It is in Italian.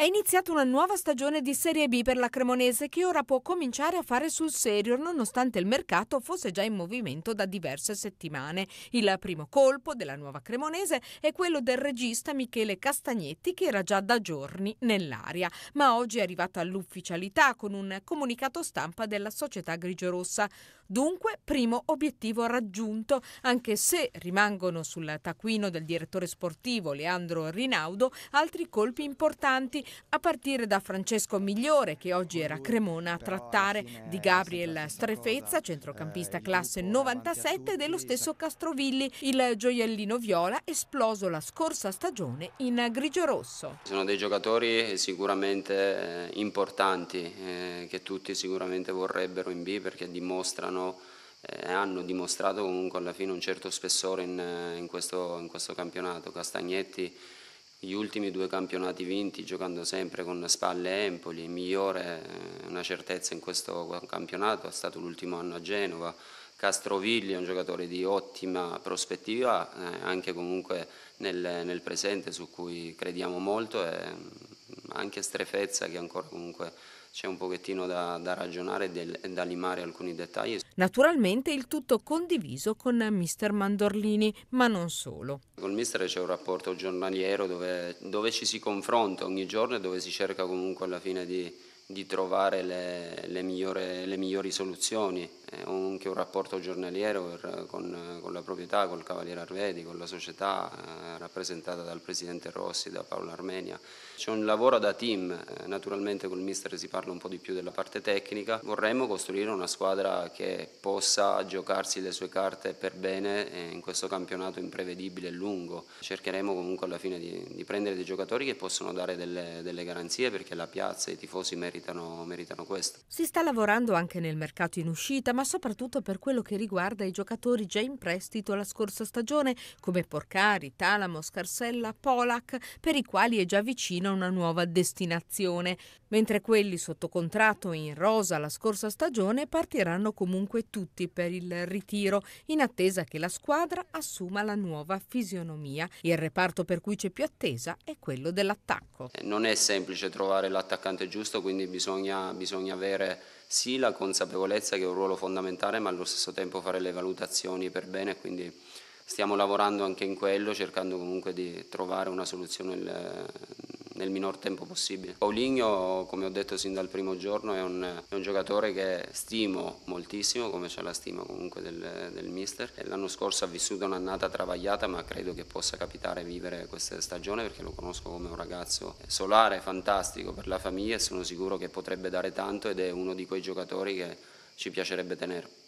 È iniziata una nuova stagione di Serie B per la Cremonese che ora può cominciare a fare sul serio nonostante il mercato fosse già in movimento da diverse settimane. Il primo colpo della nuova Cremonese è quello del regista Michele Castagnetti che era già da giorni nell'aria, ma oggi è arrivata all'ufficialità con un comunicato stampa della società grigiorossa. Dunque, primo obiettivo raggiunto, anche se rimangono sul taccuino del direttore sportivo Leandro Rinaudo altri colpi importanti a partire da Francesco Migliore che oggi era a Cremona a trattare di Gabriel Strefezza, centrocampista eh, classe 97 dello stesso Castrovilli, il gioiellino viola esploso la scorsa stagione in grigio rosso. Sono dei giocatori eh, sicuramente eh, importanti eh, che tutti sicuramente vorrebbero in B perché dimostrano eh, hanno dimostrato comunque alla fine un certo spessore in, in, questo, in questo campionato. Castagnetti gli ultimi due campionati vinti giocando sempre con Spalle e Empoli, migliore, eh, una certezza in questo campionato, è stato l'ultimo anno a Genova, Castrovilli è un giocatore di ottima prospettiva, eh, anche comunque nel, nel, presente su cui crediamo molto e mm, anche Strefezza che ancora comunque c'è un pochettino da, da ragionare e da limare alcuni dettagli. Naturalmente il tutto condiviso con mister Mandorlini, ma non solo. Col mister c'è un rapporto giornaliero dove, dove, ci si confronta ogni giorno e dove si cerca comunque alla fine di, di trovare le, le, migliore, le migliori soluzioni anche un rapporto giornaliero con, con, la proprietà, col Cavaliere Arvedi, con la società eh, rappresentata dal Presidente Rossi, da Paolo Armenia. C'è un lavoro da team, eh, naturalmente col mister si parla un po' di più della parte tecnica, vorremmo costruire una squadra che possa giocarsi le sue carte per bene eh, in questo campionato imprevedibile e lungo. Cercheremo comunque alla fine di, di prendere dei giocatori che possono dare delle, delle, garanzie perché la piazza e i tifosi meritano, meritano questo. Si sta lavorando anche nel mercato in uscita, ma ma soprattutto per quello che riguarda i giocatori già in prestito la scorsa stagione, come Porcari, Talamo, Scarsella, Polak, per i quali è già vicina una nuova destinazione, mentre quelli sotto contratto in rosa la scorsa stagione partiranno comunque tutti per il ritiro, in attesa che la squadra assuma la nuova fisionomia. Il reparto per cui c'è più attesa è quello dell'attacco. Non è semplice trovare l'attaccante giusto, quindi bisogna, bisogna avere sì la consapevolezza che è un ruolo fondamentale, ma allo stesso tempo fare le valutazioni per bene, quindi stiamo lavorando anche in quello, cercando comunque di trovare una soluzione nel minor tempo possibile. Paulinho, come ho detto sin dal primo giorno, è un, è un giocatore che stimo moltissimo, come c'è la stima comunque del, del mister. L'anno scorso ha vissuto un'annata travagliata, ma credo che possa capitare vivere questa stagione perché lo conosco come un ragazzo solare, fantastico per la famiglia e sono sicuro che potrebbe dare tanto ed è uno di quei giocatori che ci piacerebbe tenere.